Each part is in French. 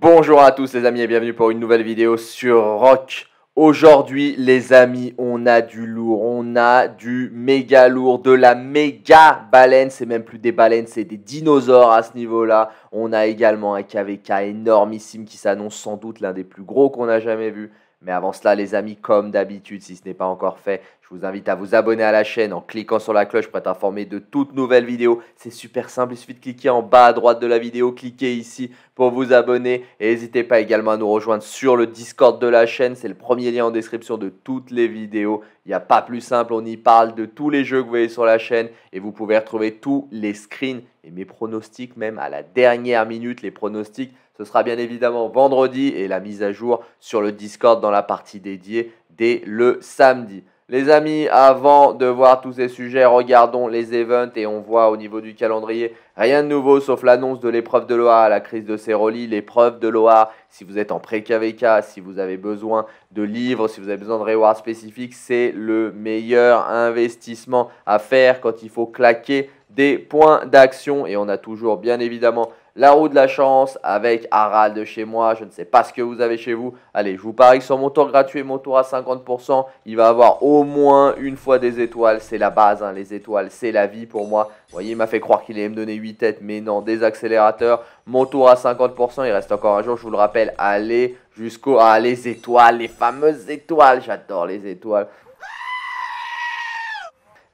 Bonjour à tous les amis et bienvenue pour une nouvelle vidéo sur Rock. Aujourd'hui les amis, on a du lourd, on a du méga lourd, de la méga baleine, c'est même plus des baleines, c'est des dinosaures à ce niveau-là. On a également un KVK énormissime qui s'annonce sans doute l'un des plus gros qu'on a jamais vu. Mais avant cela, les amis, comme d'habitude, si ce n'est pas encore fait, je vous invite à vous abonner à la chaîne en cliquant sur la cloche pour être informé de toutes nouvelles vidéos. C'est super simple, il suffit de cliquer en bas à droite de la vidéo, cliquez ici pour vous abonner. Et n'hésitez pas également à nous rejoindre sur le Discord de la chaîne, c'est le premier lien en description de toutes les vidéos. Il n'y a pas plus simple, on y parle de tous les jeux que vous voyez sur la chaîne et vous pouvez retrouver tous les screens et mes pronostics même à la dernière minute, les pronostics ce sera bien évidemment vendredi et la mise à jour sur le Discord dans la partie dédiée dès le samedi. Les amis, avant de voir tous ces sujets, regardons les events et on voit au niveau du calendrier rien de nouveau sauf l'annonce de l'épreuve de l'OA, la crise de Ceroli, l'épreuve de l'OA. Si vous êtes en pré-KVK, si vous avez besoin de livres, si vous avez besoin de rewards spécifiques, c'est le meilleur investissement à faire quand il faut claquer des points d'action et on a toujours bien évidemment la roue de la chance avec Harald de chez moi. Je ne sais pas ce que vous avez chez vous. Allez, je vous parie que sur mon tour gratuit, mon tour à 50%, il va avoir au moins une fois des étoiles. C'est la base, hein, les étoiles, c'est la vie pour moi. Vous voyez, il m'a fait croire qu'il allait me donner 8 têtes, mais non, des accélérateurs. Mon tour à 50%, il reste encore un jour, je vous le rappelle. Allez jusqu'au... Ah, les étoiles, les fameuses étoiles. J'adore les étoiles.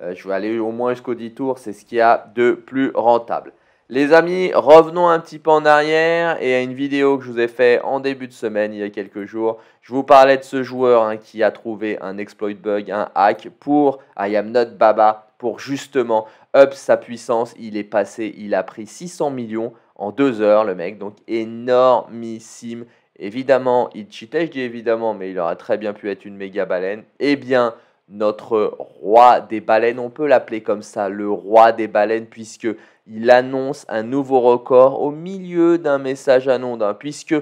Euh, je vais aller au moins jusqu'au 10 tours, c'est ce qu'il y a de plus rentable. Les amis, revenons un petit peu en arrière et à une vidéo que je vous ai fait en début de semaine, il y a quelques jours. Je vous parlais de ce joueur hein, qui a trouvé un exploit bug, un hack pour I am not Baba, pour justement up sa puissance. Il est passé, il a pris 600 millions en deux heures, le mec, donc énormissime. Évidemment, il cheatait, je dis évidemment, mais il aura très bien pu être une méga baleine. Eh bien, notre roi des baleines, on peut l'appeler comme ça, le roi des baleines, puisque il annonce un nouveau record au milieu d'un message anodin, puisque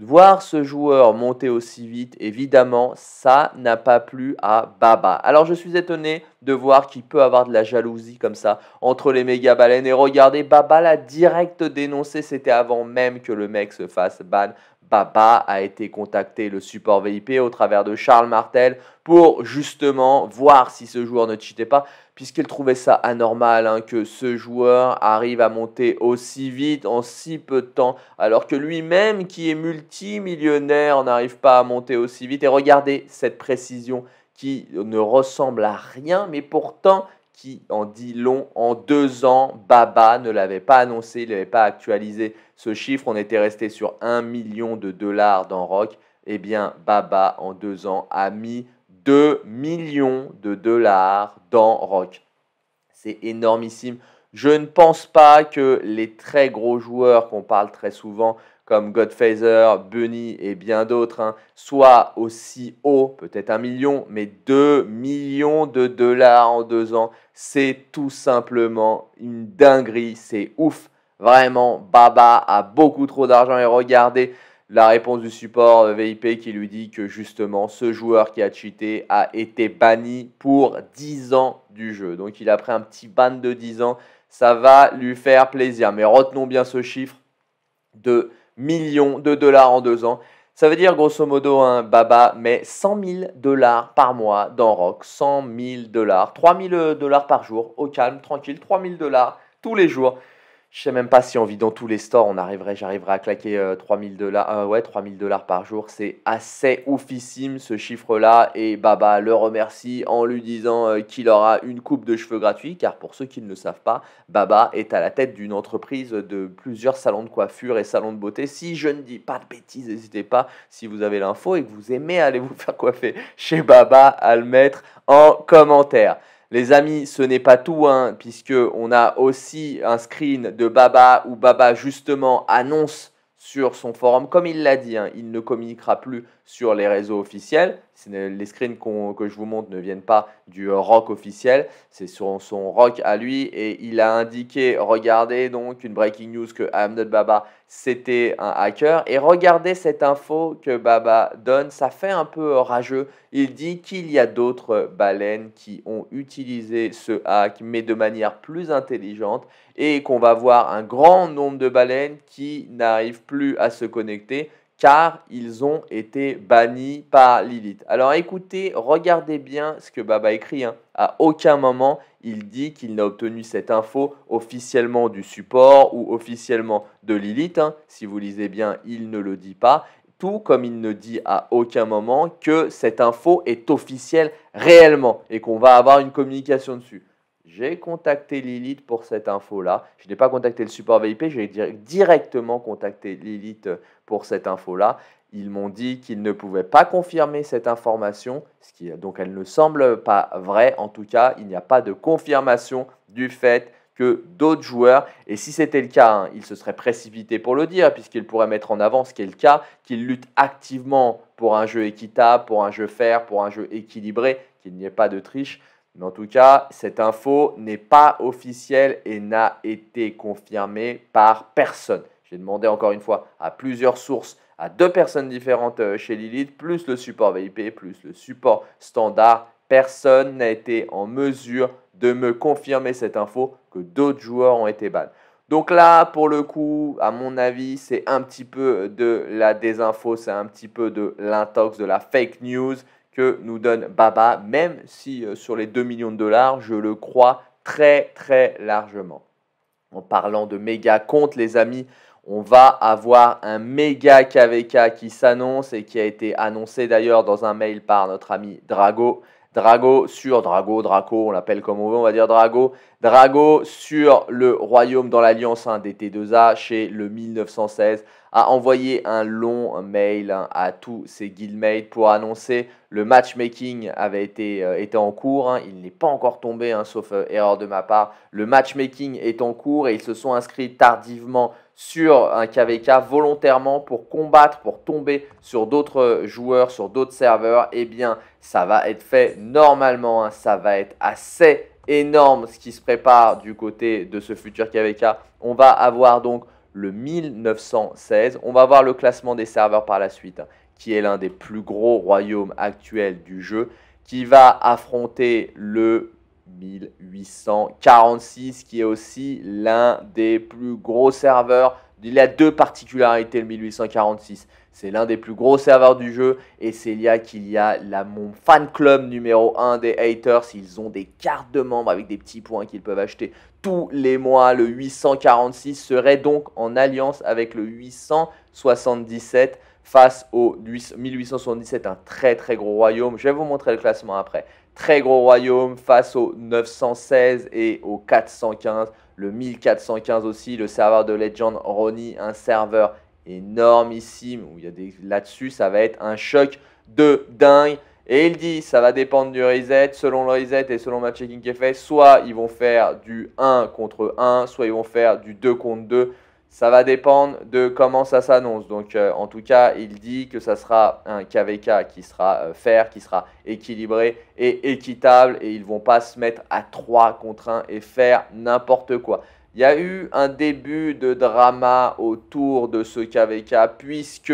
voir ce joueur monter aussi vite, évidemment, ça n'a pas plu à Baba. Alors je suis étonné de voir qu'il peut avoir de la jalousie comme ça entre les méga baleines. Et regardez, Baba l'a direct dénoncé, c'était avant même que le mec se fasse ban. Papa a été contacté, le support VIP, au travers de Charles Martel, pour justement voir si ce joueur ne cheatait pas, puisqu'il trouvait ça anormal hein, que ce joueur arrive à monter aussi vite en si peu de temps, alors que lui-même, qui est multimillionnaire, n'arrive pas à monter aussi vite. Et regardez cette précision qui ne ressemble à rien, mais pourtant qui en dit long. En deux ans, Baba ne l'avait pas annoncé, il n'avait pas actualisé ce chiffre. On était resté sur un million de dollars dans Rock. Eh bien, Baba, en deux ans, a mis 2 millions de dollars dans Rock. C'est énormissime. Je ne pense pas que les très gros joueurs qu'on parle très souvent, comme Godfather, Bunny et bien d'autres, hein, soient aussi hauts, peut-être un million, mais 2 millions de dollars en deux ans. C'est tout simplement une dinguerie, c'est ouf. Vraiment, Baba a beaucoup trop d'argent et regardez la réponse du support VIP qui lui dit que justement ce joueur qui a cheaté a été banni pour 10 ans du jeu. Donc il a pris un petit ban de 10 ans, ça va lui faire plaisir. Mais retenons bien ce chiffre de millions de dollars en 2 ans. Ça veut dire grosso modo un baba met 100 000 dollars par mois dans Rock, 100 000 dollars, 3 000 euh, dollars par jour, au calme, tranquille, 3 000 dollars tous les jours. Je sais même pas si en dans tous les stores, on arriverait, j'arriverai à claquer 3000 euh, dollars, euh, ouais, 3000 dollars par jour. C'est assez oufissime ce chiffre-là. Et Baba le remercie en lui disant euh, qu'il aura une coupe de cheveux gratuite. Car pour ceux qui ne le savent pas, Baba est à la tête d'une entreprise de plusieurs salons de coiffure et salons de beauté. Si je ne dis pas de bêtises, n'hésitez pas si vous avez l'info et que vous aimez aller vous faire coiffer chez Baba à le mettre en commentaire. Les amis, ce n'est pas tout, hein, puisque on a aussi un screen de Baba où Baba justement annonce sur son forum, comme il l'a dit, hein, il ne communiquera plus sur les réseaux officiels, les screens que je vous montre ne viennent pas du euh, rock officiel, c'est sur son rock à lui et il a indiqué, regardez donc une breaking news que Ahmed Baba c'était un hacker et regardez cette info que Baba donne, ça fait un peu euh, rageux. Il dit qu'il y a d'autres baleines qui ont utilisé ce hack mais de manière plus intelligente et qu'on va voir un grand nombre de baleines qui n'arrivent plus à se connecter car ils ont été bannis par Lilith. Alors écoutez, regardez bien ce que Baba écrit. Hein. À aucun moment il dit qu'il n'a obtenu cette info officiellement du support ou officiellement de Lilith. Hein. Si vous lisez bien, il ne le dit pas. Tout comme il ne dit à aucun moment que cette info est officielle réellement et qu'on va avoir une communication dessus. J'ai contacté Lilith pour cette info-là. Je n'ai pas contacté le support VIP, j'ai directement contacté Lilith euh, pour cette info-là. Ils m'ont dit qu'ils ne pouvaient pas confirmer cette information, ce qui, donc elle ne semble pas vraie. En tout cas, il n'y a pas de confirmation du fait que d'autres joueurs, et si c'était le cas, hein, ils se seraient précipités pour le dire, puisqu'ils pourraient mettre en avant ce qui est le cas, qu'ils luttent activement pour un jeu équitable, pour un jeu fair, pour un jeu équilibré, qu'il n'y ait pas de triche. Mais en tout cas, cette info n'est pas officielle et n'a été confirmée par personne. J'ai demandé encore une fois à plusieurs sources, à deux personnes différentes euh, chez Lilith, plus le support VIP, plus le support standard. Personne n'a été en mesure de me confirmer cette info que d'autres joueurs ont été bannés. Donc là, pour le coup, à mon avis, c'est un petit peu de la désinfo, c'est un petit peu de l'intox, de la fake news que nous donne Baba, même si euh, sur les 2 millions de dollars, je le crois très très largement. En parlant de méga compte, les amis, on va avoir un méga KVK qui s'annonce et qui a été annoncé d'ailleurs dans un mail par notre ami Drago. Drago sur Drago, Draco, on l'appelle comme on veut, on va dire Drago. Drago sur le royaume dans l'alliance hein, des T2A chez le 1916 a envoyé un long mail hein, à tous ses guildmates pour annoncer le matchmaking avait été euh, était en cours. Hein. il n'est pas encore tombé, sauf euh, erreur de ma part. Le matchmaking est en cours et ils se sont inscrits tardivement sur un KVK volontairement pour combattre, pour tomber sur d'autres joueurs, sur d'autres serveurs, Et eh bien, ça va être fait normalement. Hein. ça va être assez énorme ce qui se prépare du côté de ce futur KVK. On va avoir donc le 1916. On va voir le classement des serveurs par la suite, hein, qui est l'un des plus gros royaumes actuels du jeu, qui va affronter le 1846, qui est aussi l'un des plus gros serveurs. Il a deux particularités, le 1846. C'est l'un des plus gros serveurs du jeu et c'est là qu'il y a la, mon fan club numéro 1 des haters. Ils ont des cartes de membres avec des petits points qu'ils peuvent acheter tous les mois. Le 846 serait donc en alliance avec le 877 face au 1877, un très très gros royaume. Je vais vous montrer le classement après très gros royaume face au 916 et au 415, le 1415 aussi, le serveur de Legend Ronnie, un serveur énormissime où il y a des là-dessus, ça va être un choc de dingue. Et il dit, ça va dépendre du reset, selon le reset et selon le match qui est fait, soit ils vont faire du 1 contre 1, soit ils vont faire du 2 contre 2. Ça va dépendre de comment ça s'annonce. Donc, euh, en tout cas, il dit que ça sera un KVK qui sera euh, qui sera équilibré et équitable. Et ils ne vont pas se mettre à 3 contre 1 et faire n'importe quoi. Il y a eu un début de drama autour de ce KVK, puisque,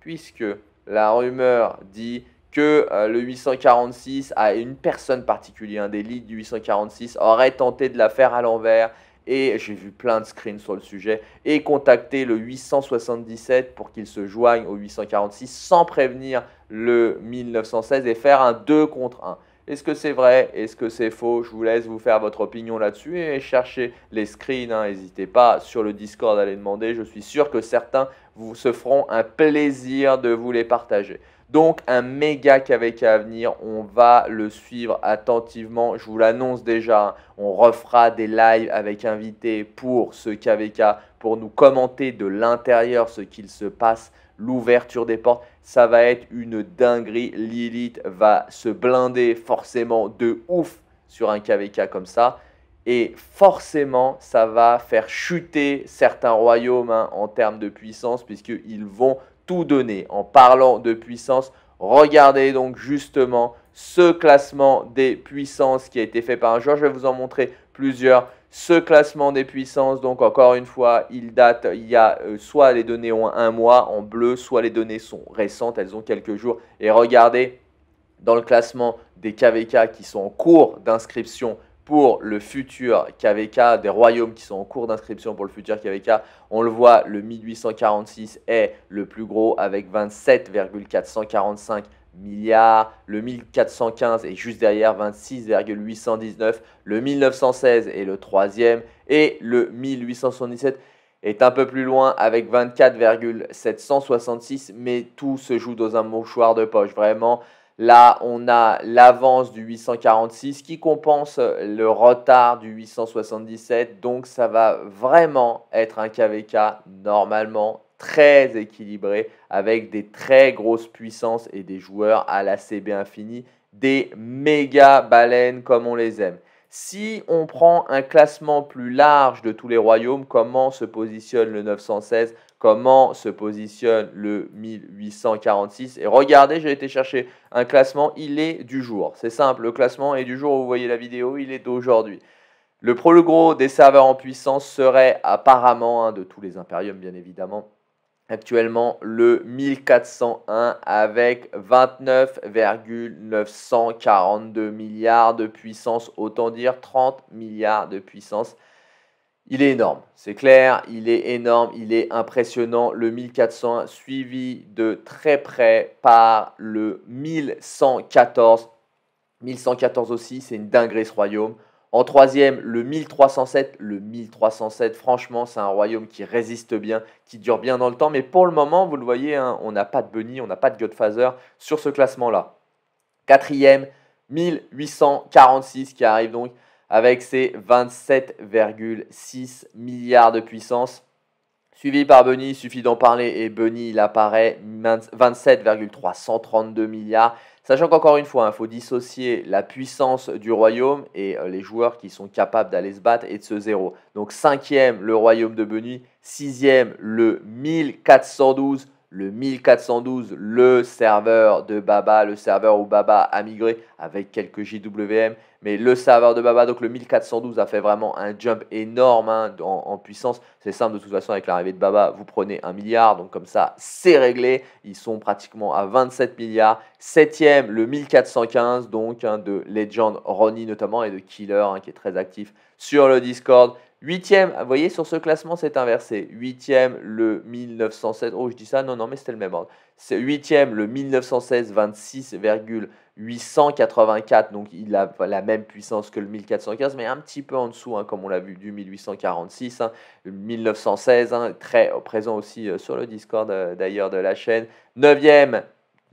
puisque la rumeur dit que euh, le 846 à une personne particulière, un des leads du 846, aurait tenté de la faire à l'envers et j'ai vu plein de screens sur le sujet, et contacter le 877 pour qu'il se joigne au 846 sans prévenir le 1916 et faire un 2 contre 1. Est-ce que c'est vrai Est-ce que c'est faux Je vous laisse vous faire votre opinion là-dessus et chercher les screens. Hein. N'hésitez pas sur le Discord à les demander. Je suis sûr que certains vous se feront un plaisir de vous les partager. Donc un méga KVK à venir, on va le suivre attentivement. Je vous l'annonce déjà, hein. on refera des lives avec invités pour ce KVK, pour nous commenter de l'intérieur ce qu'il se passe, l'ouverture des portes. Ça va être une dinguerie. Lilith va se blinder forcément de ouf sur un KVK comme ça. Et forcément, ça va faire chuter certains royaumes hein, en termes de puissance, puisqu'ils vont tout donné. En parlant de puissance, regardez donc justement ce classement des puissances qui a été fait par un joueur. Je vais vous en montrer plusieurs. Ce classement des puissances, donc encore une fois, il date, il y a euh, soit les données ont un mois en bleu, soit les données sont récentes, elles ont quelques jours. Et regardez dans le classement des KVK qui sont en cours d'inscription pour le futur KVK, des royaumes qui sont en cours d'inscription pour le futur KVK. On le voit, le 1846 est le plus gros avec 27,445 milliards. Le 1415 est juste derrière 26,819. Le 1916 est le troisième. Et le 1877 est un peu plus loin avec 24,766. Mais tout se joue dans un mouchoir de poche. Vraiment, Là, on a l'avance du 846 qui compense euh, le retard du 877. Donc, ça va vraiment être un KVK normalement très équilibré avec des très grosses puissances et des joueurs à la CB infinie, des méga baleines comme on les aime. Si on prend un classement plus large de tous les royaumes, comment se positionne le 916 Comment se positionne le 1846 Et regardez, j'ai été chercher un classement, il est du jour. C'est simple, le classement est du jour vous voyez la vidéo, il est d'aujourd'hui. Le prologro des serveurs en puissance serait apparemment, un de tous les impériums bien évidemment, actuellement le 1401 avec 29,942 milliards de puissance, autant dire 30 milliards de puissance. Il est énorme, c'est clair, il est énorme, il est impressionnant. Le 1401 suivi de très près par le 1114. 1114 aussi, c'est une dinguerie ce royaume. En troisième, le 1307. Le 1307, franchement, c'est un royaume qui résiste bien, qui dure bien dans le temps. Mais pour le moment, vous le voyez, hein, on n'a pas de Bunny, on n'a pas de Godfather sur ce classement-là. Quatrième, 1846 qui arrive donc avec ses 27,6 milliards de puissance. Suivi par Bunny, suffit d'en parler et Bunny, il apparaît 27,332 milliards. Sachant qu'encore une fois, il hein, faut dissocier la puissance du royaume et euh, les joueurs qui sont capables d'aller se battre et de se zéro. Donc cinquième, le royaume de Bunny. Sixième, le 1412 le 1412, le serveur de Baba, le serveur où Baba a migré avec quelques JWM. Mais le serveur de Baba, donc le 1412, a fait vraiment un jump énorme hein, en, puissance. C'est simple, de toute façon, avec l'arrivée de Baba, vous prenez un milliard. Donc comme ça, c'est réglé. Ils sont pratiquement à 27 milliards. Septième, le 1415, donc hein, de Legend Ronnie notamment et de Killer, hein, qui est très actif sur le Discord. Huitième, vous voyez, sur ce classement, c'est inversé. Huitième, le 1916. Oh, je dis ça, non, non, mais c'était le même ordre. C'est huitième, le 1916, 26,884. Donc, il a la même puissance que le 1415, mais un petit peu en dessous, hein, comme on l'a vu, du 1846. 1916, hein. hein, très présent aussi euh, sur le Discord euh, d'ailleurs de la chaîne. Neuvième,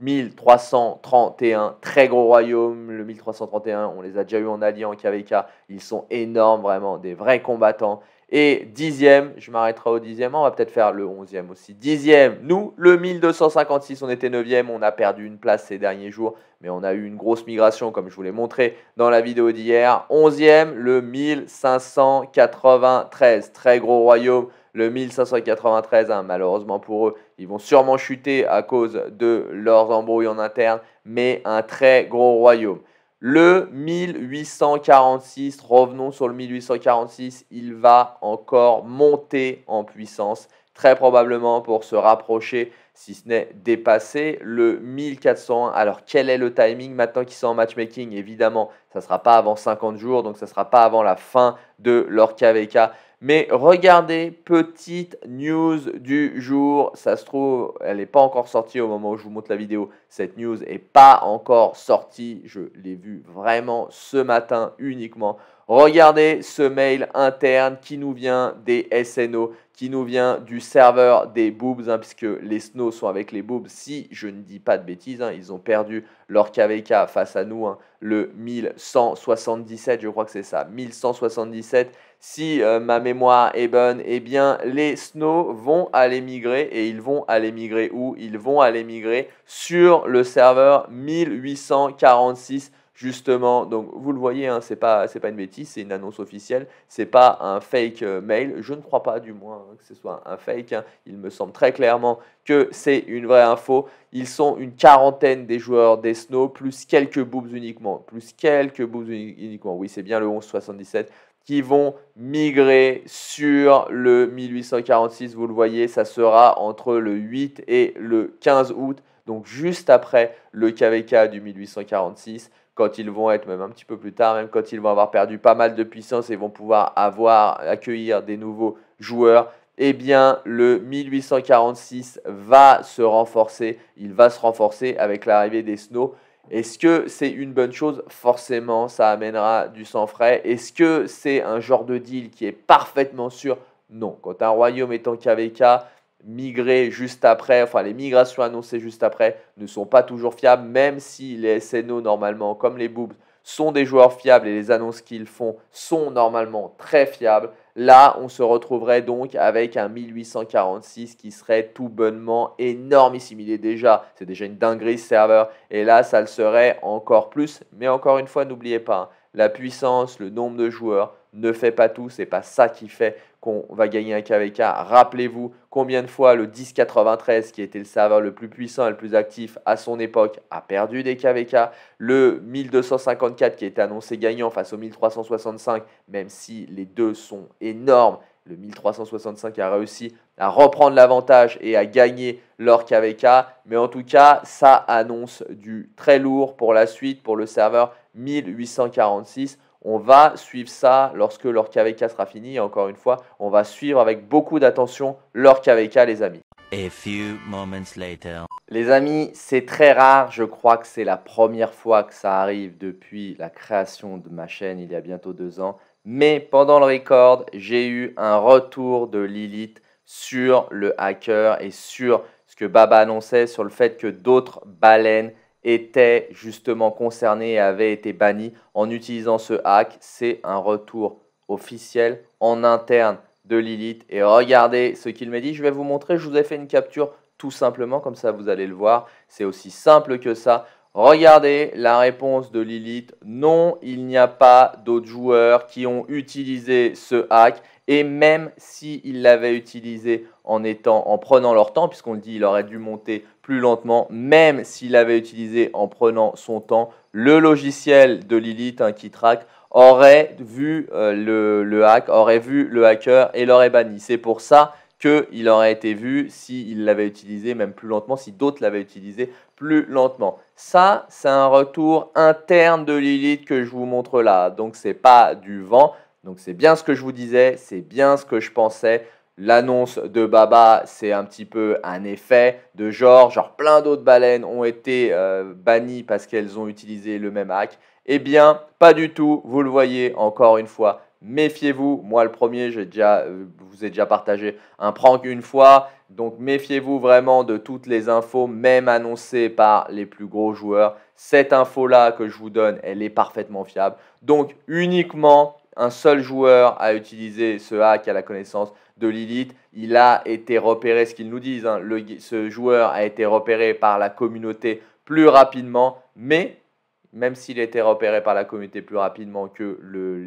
1331, très gros royaume, le 1331, on les a déjà eu en alliant KvK, Ils sont énormes, vraiment, des vrais combattants. Et dixième, je m'arrêterai au dixième, on va peut-être faire le onzième aussi. Dixième, nous, le 1256, on était neuvième, on a perdu une place ces derniers jours, mais on a eu une grosse migration comme je vous l'ai montré dans la vidéo d'hier. Onzième, le 1593, très gros royaume. Le 1593, hein, malheureusement pour eux, ils vont sûrement chuter à cause de leurs embrouilles en interne, mais un très gros royaume. Le 1846, revenons sur le 1846, il va encore monter en puissance, très probablement pour se rapprocher, si ce n'est dépasser, le 1401. Alors quel est le timing maintenant qu'ils sont en matchmaking Évidemment, ça ne sera pas avant 50 jours, donc ça ne sera pas avant la fin de leur KVK. Mais regardez, petite news du jour. Ça se trouve, elle n'est pas encore sortie au moment où je vous montre la vidéo. Cette news n'est pas encore sortie. Je l'ai vue vraiment ce matin uniquement. Regardez ce mail interne qui nous vient des SNO, qui nous vient du serveur des Boobs, hein, puisque les Snow sont avec les Boobs. Si je ne dis pas de bêtises, hein, ils ont perdu leur KVK face à nous, hein, le 1177, je crois que c'est ça, 1177 si euh, ma mémoire est bonne, eh bien les snow vont aller migrer et ils vont aller migrer où Ils vont aller migrer sur le serveur 1846 justement. Donc vous le voyez, ce hein, c'est pas pas une bêtise, c'est une annonce officielle, c'est pas un fake euh, mail. Je ne crois pas du moins hein, que ce soit un fake. Hein. Il me semble très clairement que c'est une vraie info. Ils sont une quarantaine des joueurs des Snow plus quelques boobs uniquement, plus quelques boobs uniquement. Oui, c'est bien le 1177 qui vont migrer sur le 1846. Vous le voyez, ça sera entre le 8 et le 15 août, donc juste après le KVK du 1846 quand ils vont être, même un petit peu plus tard, même quand ils vont avoir perdu pas mal de puissance et vont pouvoir avoir, accueillir des nouveaux joueurs, eh bien le 1846 va se renforcer, il va se renforcer avec l'arrivée des Snow est-ce que c'est une bonne chose Forcément, ça amènera du sang frais. Est-ce que c'est un genre de deal qui est parfaitement sûr Non. Quand un royaume est en KVK, migrer juste après, enfin les migrations annoncées juste après ne sont pas toujours fiables, même si les SNO normalement, comme les boobs, sont des joueurs fiables et les annonces qu'ils font sont normalement très fiables. Là, on se retrouverait donc avec un 1846 qui serait tout bonnement énormissime. Il est déjà, c'est déjà une dinguerie serveur. Et là, ça le serait encore plus. Mais encore une fois, n'oubliez pas, hein, la puissance, le nombre de joueurs ne fait pas tout. C'est pas ça qui fait qu'on va gagner un KVK. Rappelez-vous combien de fois le 1093, qui était le serveur le plus puissant et le plus actif à son époque, a perdu des KVK. Le 1254, qui était annoncé gagnant face au 1365, même si les deux sont énormes, le 1365 a réussi à reprendre l'avantage et à gagner leur KVK. Mais en tout cas, ça annonce du très lourd pour la suite, pour le serveur 1846. On va suivre ça lorsque leur KVK sera fini. encore une fois, on va suivre avec beaucoup d'attention leur KVK, les amis. A few moments later. Les amis, c'est très rare. Je crois que c'est la première fois que ça arrive depuis la création de ma chaîne il y a bientôt deux ans. Mais pendant le record, j'ai eu un retour de Lilith sur le hacker et sur ce que Baba annonçait sur le fait que d'autres baleines était justement concerné et avait été banni en utilisant ce hack. C'est un retour officiel en interne de Lilith. Et regardez ce qu'il m'a dit. Je vais vous montrer. Je vous ai fait une capture tout simplement, comme ça vous allez le voir. C'est aussi simple que ça. Regardez la réponse de Lilith. Non, il n'y a pas d'autres joueurs qui ont utilisé ce hack. Et même s'ils l'avait l'avaient utilisé en, prenant leur temps, puisqu'on dit il aurait dû monter plus lentement, même s'il l'avait utilisé en prenant son temps, le logiciel de Lilith hein, qui track aurait vu euh, le, le hack, aurait vu le hacker et l'aurait banni. C'est pour ça qu'il aurait été vu s'il l'avait utilisé même plus lentement, si d'autres l'avaient utilisé plus lentement. Ça, c'est un retour interne de Lilith que je vous montre là. Donc, c'est pas du vent. Donc, c'est bien ce que je vous disais, c'est bien ce que je pensais. L'annonce de Baba, c'est un petit peu un effet de genre, genre plein d'autres baleines ont été euh, bannies parce qu'elles ont utilisé le même hack. Eh bien, pas du tout, vous le voyez encore une fois, méfiez-vous. Moi, le premier, j'ai euh, vous ai déjà partagé un prank une fois. Donc, méfiez-vous vraiment de toutes les infos, même annoncées par les plus gros joueurs. Cette info-là que je vous donne, elle est parfaitement fiable. Donc, uniquement un seul joueur a utilisé ce hack à la connaissance de Lilith. Il a été repéré, ce qu'ils nous disent, hein. ce joueur a été repéré par la communauté plus rapidement, mais même s'il était repéré par la communauté plus rapidement que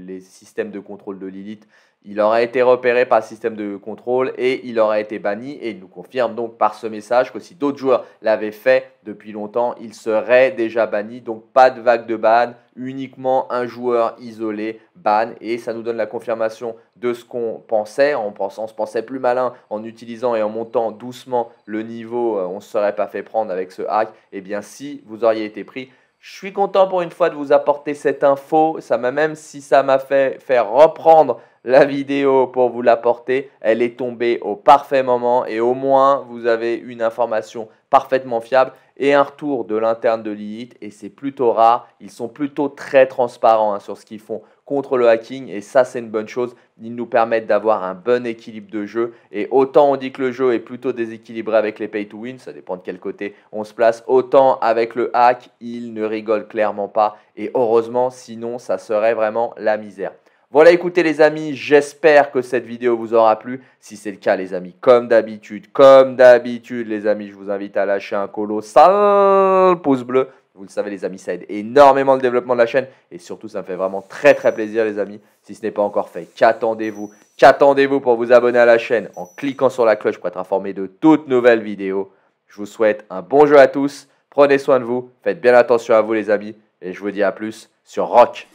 les systèmes de contrôle de Lilith, il aurait été repéré par le système de contrôle et il aurait été banni. Et il nous confirme donc par ce message que si d'autres joueurs l'avaient fait depuis longtemps, il serait déjà banni. Donc pas de vague de ban, uniquement un joueur isolé ban. Et ça nous donne la confirmation de ce qu'on pensait. On, se pensait plus malin en utilisant et en montant doucement le niveau. Euh, on ne serait pas fait prendre avec ce hack. Et eh bien si vous auriez été pris je suis content pour une fois de vous apporter cette info. Ça même si ça m'a fait faire reprendre la vidéo pour vous l'apporter. Elle est tombée au parfait moment et au moins vous avez une information parfaitement fiable et un retour de l'interne de l'IIT et c'est plutôt rare. Ils sont plutôt très transparents hein, sur ce qu'ils font contre le hacking et ça c'est une bonne chose. Ils nous permettent d'avoir un bon équilibre de jeu et autant on dit que le jeu est plutôt déséquilibré avec les pay to win, ça dépend de quel côté on se place, autant avec le hack, il ne rigole clairement pas et heureusement sinon ça serait vraiment la misère. Voilà, écoutez les amis, j'espère que cette vidéo vous aura plu. Si c'est le cas les amis, comme d'habitude, comme d'habitude les amis, je vous invite à lâcher un colossal pouce bleu vous le savez les amis, ça aide énormément le développement de la chaîne et surtout ça me fait vraiment très très plaisir les amis. Si ce n'est pas encore fait, qu'attendez-vous Qu'attendez-vous pour vous abonner à la chaîne en cliquant sur la cloche pour être informé de toutes nouvelles vidéos Je vous souhaite un bon jeu à tous, prenez soin de vous, faites bien attention à vous les amis et je vous dis à plus sur Rock